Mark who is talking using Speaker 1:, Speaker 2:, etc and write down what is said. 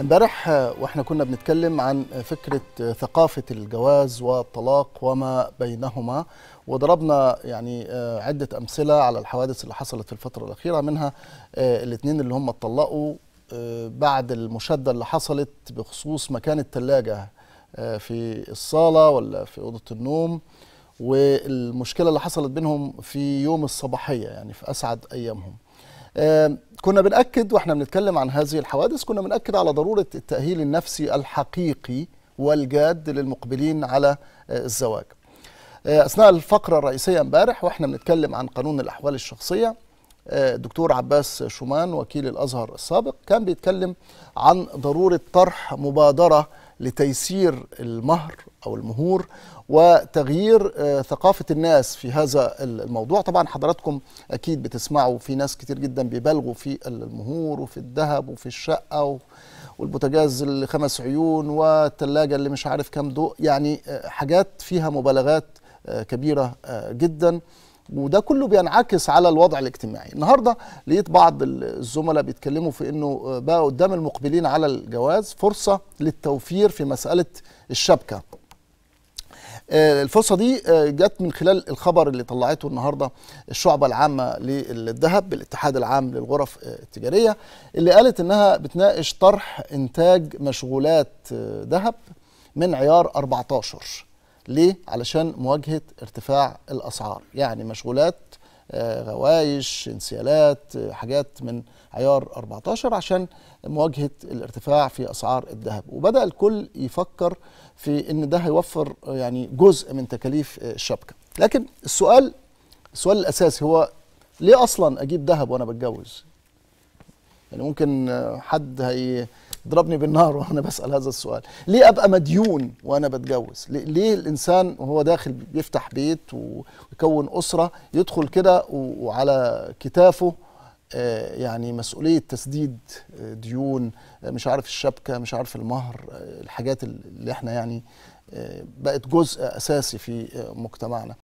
Speaker 1: امبارح واحنا كنا بنتكلم عن فكره ثقافه الجواز والطلاق وما بينهما وضربنا يعني آه، عده امثله على الحوادث اللي حصلت في الفتره الاخيره منها آه، الاثنين اللي هم اتطلقوا آه، بعد المشاده اللي حصلت بخصوص مكان الثلاجه في الصاله ولا في اوضه النوم والمشكله اللي حصلت بينهم في يوم الصباحيه يعني في اسعد ايامهم كنا بنأكد واحنا بنتكلم عن هذه الحوادث كنا بنأكد على ضرورة التأهيل النفسي الحقيقي والجاد للمقبلين على آه، الزواج آه، أثناء الفقرة الرئيسية امبارح واحنا بنتكلم عن قانون الأحوال الشخصية الدكتور آه، عباس شومان وكيل الأزهر السابق كان بيتكلم عن ضرورة طرح مبادرة لتيسير المهر او المهور وتغيير آه، ثقافه الناس في هذا الموضوع طبعا حضراتكم اكيد بتسمعوا في ناس كتير جدا بيبالغوا في المهور وفي الذهب وفي الشقه والبوتجاز اللي خمس عيون والتلاجة اللي مش عارف كام ضوء يعني آه، حاجات فيها مبالغات آه، كبيره جدا وده كله بينعكس على الوضع الاجتماعي النهارده لقيت بعض الزملاء بيتكلموا في انه آه، بقى قدام المقبلين على الجواز فرصه للتوفير في مساله الشبكه آه، الفرصه دي آه، جت من خلال الخبر اللي طلعته النهارده الشعبه العامه للذهب بالاتحاد العام للغرف التجاريه اللي قالت انها بتناقش طرح انتاج مشغولات ذهب من عيار 14 ليه؟ علشان مواجهة ارتفاع الأسعار يعني مشغولات آه، غوايش انسيالات آه، حاجات من عيار 14 عشان مواجهة الارتفاع في أسعار الذهب وبدأ الكل يفكر في أن ده هيوفر آه، يعني جزء من تكاليف الشبكة لكن السؤال السؤال الأساسي هو ليه أصلا أجيب ذهب وأنا بتجوز يعني ممكن حد هي ضربني بالنار وانا بسال هذا السؤال ليه ابقى مديون وانا بتجوز ليه الانسان وهو داخل بيفتح بيت ويكون اسره يدخل كده وعلى كتافه آه، يعني مسؤوليه تسديد آه، ديون آه، مش عارف الشبكه مش عارف المهر الحاجات اللي احنا يعني بقت جزء اساسي في مجتمعنا